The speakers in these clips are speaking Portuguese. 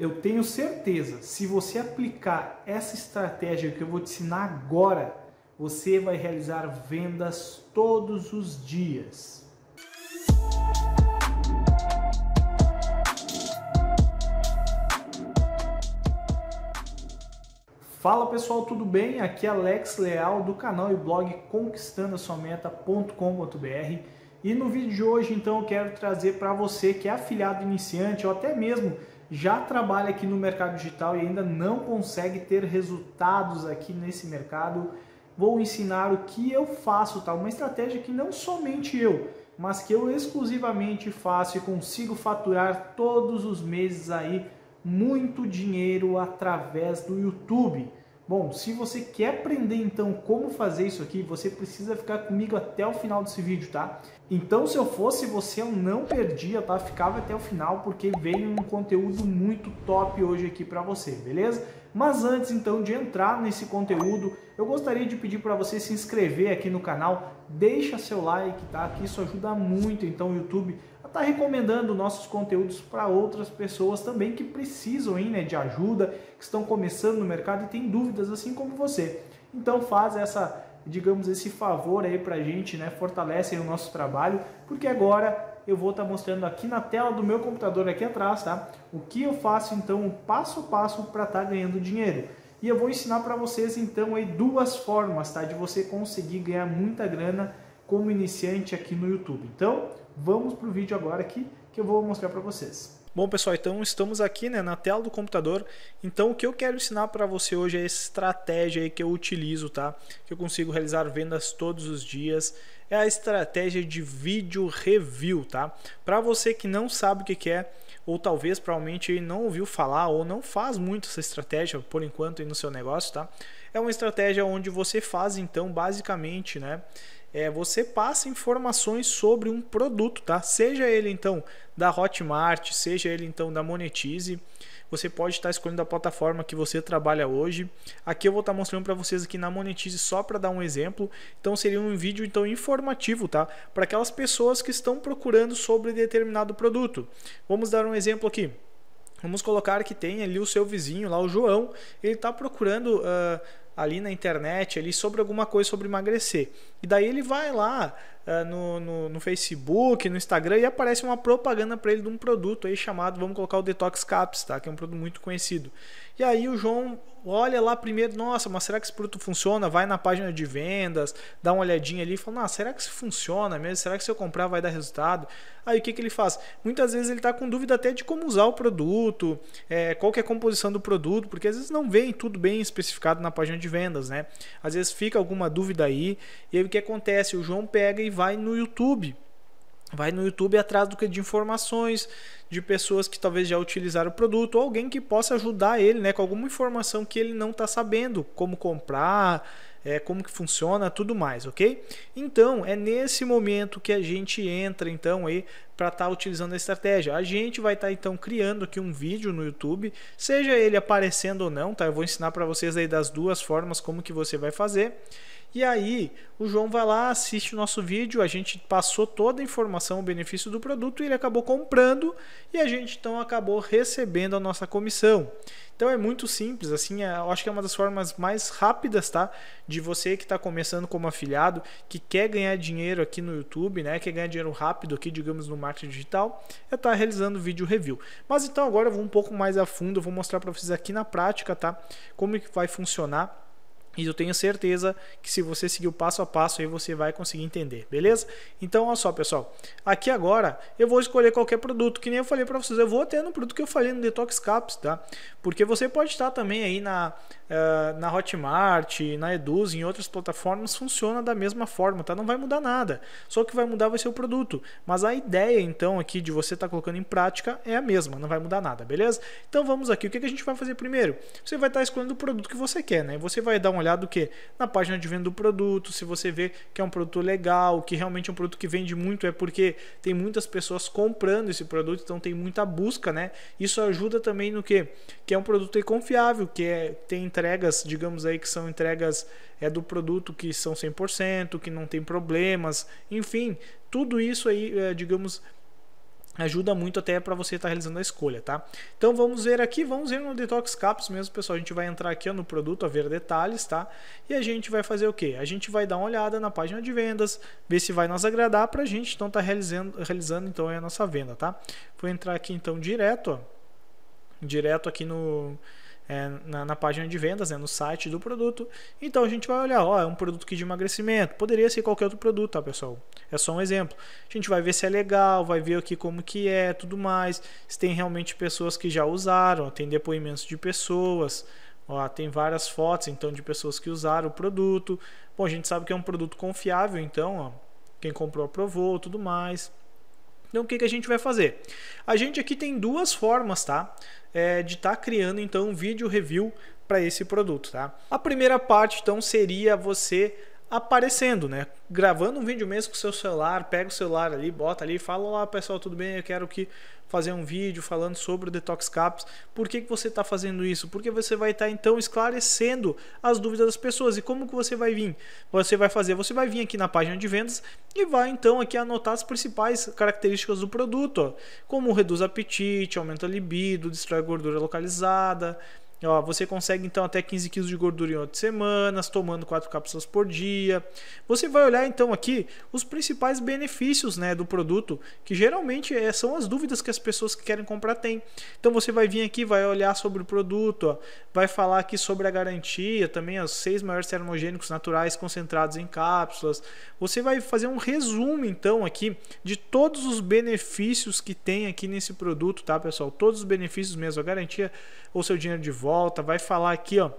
Eu tenho certeza, se você aplicar essa estratégia que eu vou te ensinar agora, você vai realizar vendas todos os dias. Fala pessoal, tudo bem? Aqui é Alex Leal do canal e blog conquistando a sua meta.com.br. E no vídeo de hoje, então, eu quero trazer para você que é afiliado iniciante ou até mesmo já trabalha aqui no mercado digital e ainda não consegue ter resultados aqui nesse mercado, vou ensinar o que eu faço, tá? Uma estratégia que não somente eu, mas que eu exclusivamente faço e consigo faturar todos os meses aí muito dinheiro através do YouTube. Bom, se você quer aprender então como fazer isso aqui, você precisa ficar comigo até o final desse vídeo, tá? Então, se eu fosse você, eu não perdia, tá? Ficava até o final porque veio um conteúdo muito top hoje aqui para você, beleza? Mas antes então de entrar nesse conteúdo, eu gostaria de pedir para você se inscrever aqui no canal, deixa seu like, tá? Que isso ajuda muito então o YouTube está recomendando nossos conteúdos para outras pessoas também que precisam hein né, de ajuda, que estão começando no mercado e têm dúvidas assim como você. Então faz essa, digamos, esse favor aí para a gente, né, fortalece o nosso trabalho, porque agora eu vou estar tá mostrando aqui na tela do meu computador aqui atrás, tá? O que eu faço então passo a passo para estar tá ganhando dinheiro. E eu vou ensinar para vocês então aí duas formas, tá, de você conseguir ganhar muita grana como iniciante aqui no YouTube. Então, vamos para o vídeo agora aqui que eu vou mostrar para vocês. Bom pessoal, então estamos aqui né, na tela do computador, então o que eu quero ensinar para você hoje é a estratégia que eu utilizo, tá? que eu consigo realizar vendas todos os dias, é a estratégia de vídeo review, tá? Para você que não sabe o que é, ou talvez provavelmente não ouviu falar ou não faz muito essa estratégia por enquanto no seu negócio, tá? É uma estratégia onde você faz então basicamente, né? é, você passa informações sobre um produto, tá? Seja ele então da Hotmart, seja ele então da Monetize, você pode estar escolhendo a plataforma que você trabalha hoje. Aqui eu vou estar mostrando para vocês aqui na Monetize só para dar um exemplo. Então seria um vídeo então informativo, tá? Para aquelas pessoas que estão procurando sobre determinado produto. Vamos dar um exemplo aqui. Vamos colocar que tem ali o seu vizinho lá, o João, ele está procurando uh, ali na internet ali sobre alguma coisa sobre emagrecer. E daí ele vai lá, ah, no, no, no, Facebook, no Instagram e aparece uma propaganda para ele de um produto aí chamado, vamos colocar o Detox Caps, tá? Que é um produto muito conhecido. E aí o João olha lá primeiro, nossa, mas será que esse produto funciona? Vai na página de vendas, dá uma olhadinha ali e fala, Nossa será que isso funciona mesmo? Será que se eu comprar vai dar resultado? Aí o que, que ele faz? Muitas vezes ele está com dúvida até de como usar o produto, é, qual que é a composição do produto, porque às vezes não vem tudo bem especificado na página de vendas, né? Às vezes fica alguma dúvida aí, e aí o que acontece? O João pega e vai no YouTube. Vai no YouTube atrás do que de informações de pessoas que talvez já utilizaram o produto ou alguém que possa ajudar ele, né, com alguma informação que ele não está sabendo, como comprar, é, como que funciona, tudo mais, ok? Então é nesse momento que a gente entra então aí para estar tá utilizando a estratégia. A gente vai estar tá, então criando aqui um vídeo no YouTube, seja ele aparecendo ou não, tá? Eu vou ensinar para vocês aí das duas formas como que você vai fazer. E aí, o João vai lá, assiste o nosso vídeo, a gente passou toda a informação, o benefício do produto, e ele acabou comprando e a gente então acabou recebendo a nossa comissão. Então é muito simples, assim, é, eu acho que é uma das formas mais rápidas, tá? De você que está começando como afiliado, que quer ganhar dinheiro aqui no YouTube, né? Quer ganhar dinheiro rápido aqui, digamos, no marketing digital, é estar tá realizando vídeo review. Mas então agora eu vou um pouco mais a fundo, eu vou mostrar para vocês aqui na prática, tá? Como é que vai funcionar e eu tenho certeza que se você seguir o passo a passo aí você vai conseguir entender, beleza? Então, olha só, pessoal. Aqui agora eu vou escolher qualquer produto, que nem eu falei para vocês. Eu vou até no produto que eu falei no Detox Caps, tá? Porque você pode estar também aí na, eh, na Hotmart, na Eduz, em outras plataformas, funciona da mesma forma, tá? Não vai mudar nada. Só que vai mudar vai ser o produto. Mas a ideia, então, aqui de você estar tá colocando em prática é a mesma, não vai mudar nada, beleza? Então, vamos aqui. O que, a gente vai fazer primeiro? Você vai estar tá escolhendo o produto que você quer, né? Você vai dar uma olhada do que? Na página de venda do produto, se você vê que é um produto legal, que realmente é um produto que vende muito, é porque tem muitas pessoas comprando esse produto, então tem muita busca, né? Isso ajuda também no que? Que é um produto confiável, que é, tem entregas, digamos aí, que são entregas é do produto que são 100%, que não tem problemas, enfim, tudo isso aí, é, digamos, ajuda muito até para você estar tá realizando a escolha, tá? Então vamos ver aqui, vamos ver no Detox Caps mesmo, pessoal. A gente vai entrar aqui ó, no produto a ver detalhes, tá? E a gente vai fazer o quê? A gente vai dar uma olhada na página de vendas, ver se vai nos agradar para a gente então tá realizando, realizando então a nossa venda, tá? Vou entrar aqui então direto, ó, direto aqui no é, na, na, página de vendas, né, no site do produto. Então a gente vai olhar, ó, é um produto que de emagrecimento, poderia ser qualquer outro produto, tá pessoal? É só um exemplo. A gente vai ver se é legal, vai ver aqui como que é, tudo mais, se tem realmente pessoas que já usaram, ó, tem depoimentos de pessoas, Ó, tem várias fotos então de pessoas que usaram o produto. Bom, a gente sabe que é um produto confiável, então, ó, quem comprou aprovou, tudo mais. Então o que, que a gente vai fazer? A gente aqui tem duas formas, tá? É, de estar tá criando então um vídeo review para esse produto, tá? A primeira parte então seria você aparecendo, né? Gravando um vídeo mesmo com o seu celular, pega o celular ali, bota ali, fala lá pessoal, tudo bem? Eu quero que fazer um vídeo falando sobre o Detox Caps. Por que, que você está fazendo isso? Porque você vai estar tá, então esclarecendo as dúvidas das pessoas. E como que você vai vir? Você vai fazer, você vai vir aqui na página de vendas e vai então aqui anotar as principais características do produto, ó. como reduz apetite, aumenta a libido, destrói gordura localizada, Ó, você consegue então até 15 quilos de gordura em 8 semanas, tomando 4 cápsulas por dia. Você vai olhar então aqui os principais benefícios né, do produto, que geralmente é, são as dúvidas que as pessoas que querem comprar têm. Então você vai vir aqui, vai olhar sobre o produto, ó, vai falar aqui sobre a garantia, também os seis maiores termogênicos naturais concentrados em cápsulas. Você vai fazer um resumo então aqui de todos os benefícios que tem aqui nesse produto, tá pessoal? Todos os benefícios mesmo, a garantia ou seu dinheiro de volta volta, vai falar aqui, ó,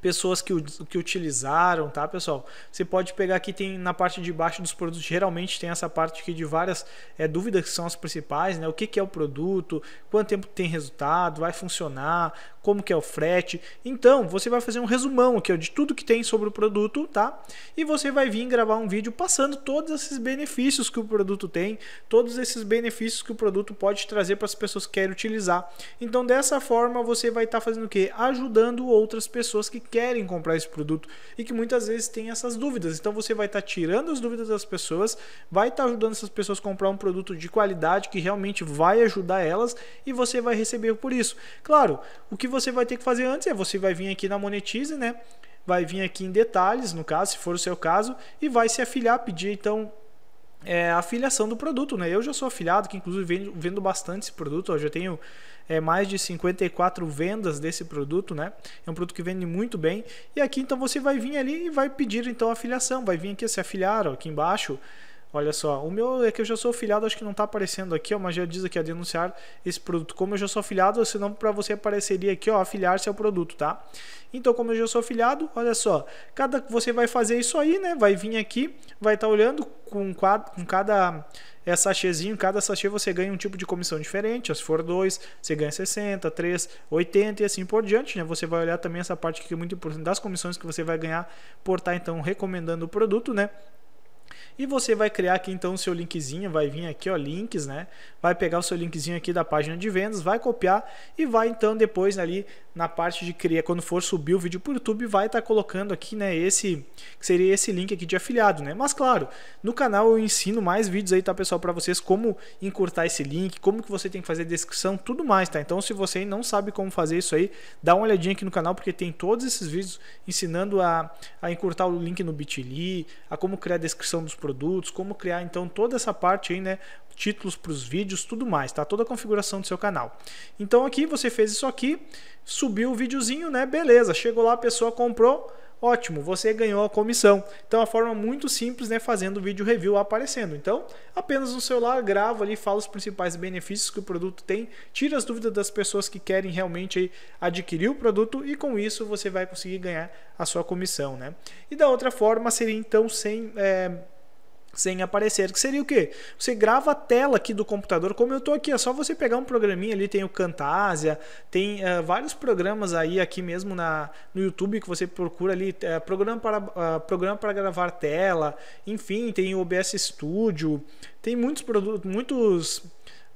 pessoas que, que utilizaram, tá, pessoal? Você pode pegar aqui, tem na parte de baixo dos produtos, geralmente tem essa parte aqui de várias é, dúvidas que são as principais, né? O que, que é o produto, quanto tempo tem resultado, vai funcionar, como que é o frete. Então, você vai fazer um resumão aqui ó, de tudo que tem sobre o produto, tá? E você vai vir gravar um vídeo passando todos esses benefícios que o produto tem, todos esses benefícios que o produto pode trazer para as pessoas que querem utilizar. Então, dessa forma, você vai estar tá fazendo o quê? Ajudando outras pessoas que querem comprar esse produto e que muitas vezes têm essas dúvidas. Então, você vai estar tá tirando as dúvidas das pessoas, vai estar tá ajudando essas pessoas a comprar um produto de qualidade que realmente vai ajudar elas e você vai receber por isso. Claro, o que você você vai ter que fazer antes é você vai vir aqui na Monetize, né? Vai vir aqui em detalhes, no caso, se for o seu caso, e vai se afiliar, pedir então é, a afiliação do produto, né? Eu já sou afiliado, que inclusive vendo, vendo bastante esse produto, eu já tenho é, mais de 54 vendas desse produto, né? É um produto que vende muito bem. E aqui então você vai vir ali e vai pedir então a afiliação, vai vir aqui se afiliar, ó, aqui embaixo. Olha só, o meu é que eu já sou afiliado, acho que não está aparecendo aqui, ó, mas já diz aqui a denunciar esse produto. Como eu já sou afiliado, senão para você apareceria aqui, ó, afiliar-se ao produto, tá? Então, como eu já sou afiliado, olha só, cada você vai fazer isso aí, né? Vai vir aqui, vai estar tá olhando com, quadro, com cada é sachêzinho, cada sachê você ganha um tipo de comissão diferente, se for dois, você ganha 60, 3, 80 e assim por diante, né? Você vai olhar também essa parte que é muito importante das comissões que você vai ganhar por estar tá, então recomendando o produto, né? E você vai criar aqui então o seu linkzinho, vai vir aqui, ó, links, né? Vai pegar o seu linkzinho aqui da página de vendas, vai copiar e vai então depois ali na parte de criar, quando for subir o vídeo para o YouTube, vai estar tá colocando aqui, né, esse que seria esse link aqui de afiliado, né? Mas claro, no canal eu ensino mais vídeos aí, tá, pessoal, para vocês como encurtar esse link, como que você tem que fazer descrição, tudo mais, tá? Então, se você não sabe como fazer isso aí, dá uma olhadinha aqui no canal porque tem todos esses vídeos ensinando a, a encurtar o link no Bitly, a como criar a descrição dos produtos produtos, como criar então toda essa parte aí, né? Títulos para os vídeos, tudo mais, tá? Toda a configuração do seu canal. Então aqui você fez isso aqui, subiu o videozinho, né? Beleza, chegou lá, a pessoa comprou, ótimo, você ganhou a comissão. Então, é a forma muito simples, né, fazendo vídeo review aparecendo. Então, apenas no celular grava ali, fala os principais benefícios que o produto tem, tira as dúvidas das pessoas que querem realmente aí, adquirir o produto e com isso você vai conseguir ganhar a sua comissão, né? E da outra forma seria então sem é sem aparecer, que seria o quê? Você grava a tela aqui do computador, como eu estou aqui, é só você pegar um programinha ali, tem o Camtasia, tem uh, vários programas aí aqui mesmo na, no YouTube que você procura ali, uh, programa, para, uh, programa para gravar tela, enfim, tem o OBS Studio, tem muitos produtos, muitos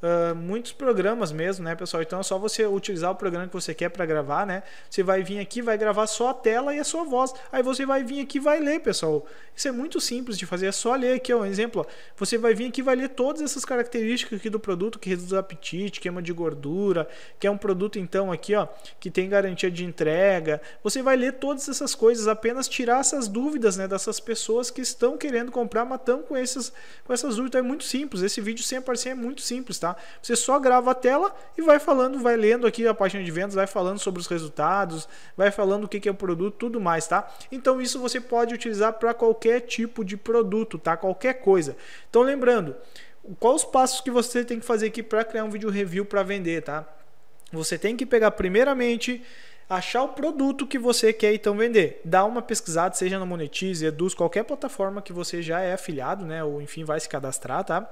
Uh, muitos programas mesmo, né, pessoal? Então é só você utilizar o programa que você quer para gravar, né? Você vai vir aqui, vai gravar só a tela e a sua voz. Aí você vai vir aqui e vai ler, pessoal. Isso é muito simples de fazer, é só ler aqui, ó, um exemplo. Ó. Você vai vir aqui e vai ler todas essas características aqui do produto que reduz o apetite, queima é de gordura, que é um produto então aqui, ó, que tem garantia de entrega. Você vai ler todas essas coisas, apenas tirar essas dúvidas, né, dessas pessoas que estão querendo comprar, matando com essas com essas dúvidas. Então é muito simples. Esse vídeo sem aparecer é muito simples, tá? Tá? Você só grava a tela e vai falando, vai lendo aqui a página de vendas, vai falando sobre os resultados, vai falando o que é o produto, tudo mais, tá? Então isso você pode utilizar para qualquer tipo de produto, tá? Qualquer coisa. Então lembrando, quais os passos que você tem que fazer aqui para criar um vídeo review para vender, tá? Você tem que pegar primeiramente achar o produto que você quer então vender. Dá uma pesquisada, seja na Monetize, Eduz, qualquer plataforma que você já é afiliado, né? Ou enfim, vai se cadastrar, tá?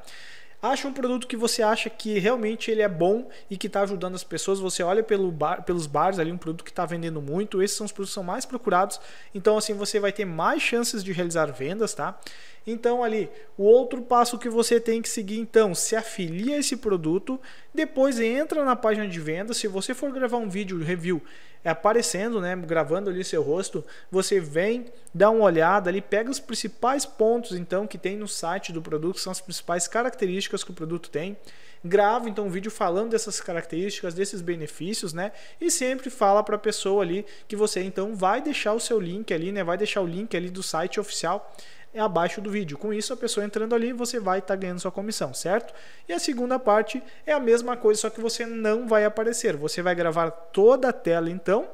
acha um produto que você acha que realmente ele é bom e que está ajudando as pessoas. Você olha pelo bar, pelos bares ali, um produto que está vendendo muito. Esses são os produtos que são mais procurados. Então, assim, você vai ter mais chances de realizar vendas, tá? Então, ali, o outro passo que você tem que seguir, então, se afilia a esse produto, depois entra na página de vendas. Se você for gravar um vídeo review, é aparecendo, né, gravando ali seu rosto, você vem, dá uma olhada ali, pega os principais pontos então que tem no site do produto, são as principais características que o produto tem. Grava então um vídeo falando dessas características, desses benefícios, né? E sempre fala para a pessoa ali que você então vai deixar o seu link ali, né? Vai deixar o link ali do site oficial é abaixo do vídeo. Com isso, a pessoa entrando ali, você vai estar tá ganhando sua comissão, certo? E a segunda parte é a mesma coisa, só que você não vai aparecer. Você vai gravar toda a tela então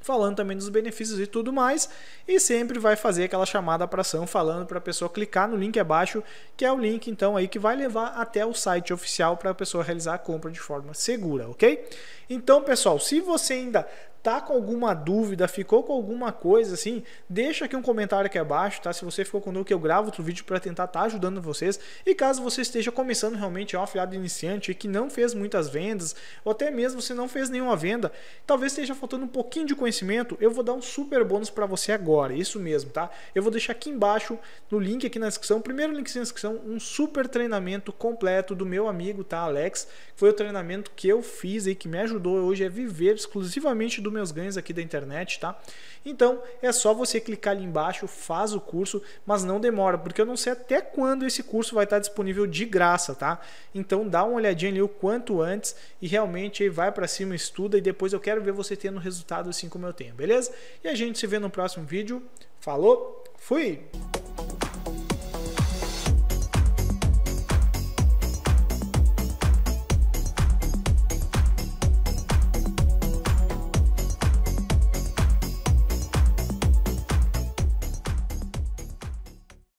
falando também dos benefícios e tudo mais, e sempre vai fazer aquela chamada para ação falando para a pessoa clicar no link abaixo, que é o link então aí que vai levar até o site oficial para a pessoa realizar a compra de forma segura, OK? Então, pessoal, se você ainda tá com alguma dúvida, ficou com alguma coisa assim, deixa aqui um comentário aqui abaixo, tá? Se você ficou com dúvida, que eu gravo outro vídeo para tentar estar tá ajudando vocês. E caso você esteja começando realmente, é um afiliado iniciante que não fez muitas vendas, ou até mesmo você não fez nenhuma venda, talvez esteja faltando um pouquinho de conhecimento, eu vou dar um super bônus para você agora, isso mesmo, tá? Eu vou deixar aqui embaixo, no link aqui na descrição, primeiro link na descrição, um super treinamento completo do meu amigo, tá, Alex? Foi o treinamento que eu fiz e que me ajudou hoje a viver exclusivamente do meus ganhos aqui da internet, tá? Então é só você clicar ali embaixo, faz o curso, mas não demora, porque eu não sei até quando esse curso vai estar disponível de graça, tá? Então dá uma olhadinha ali o quanto antes e realmente vai para cima, estuda e depois eu quero ver você tendo resultado assim como eu tenho, beleza? E a gente se vê no próximo vídeo. Falou, fui!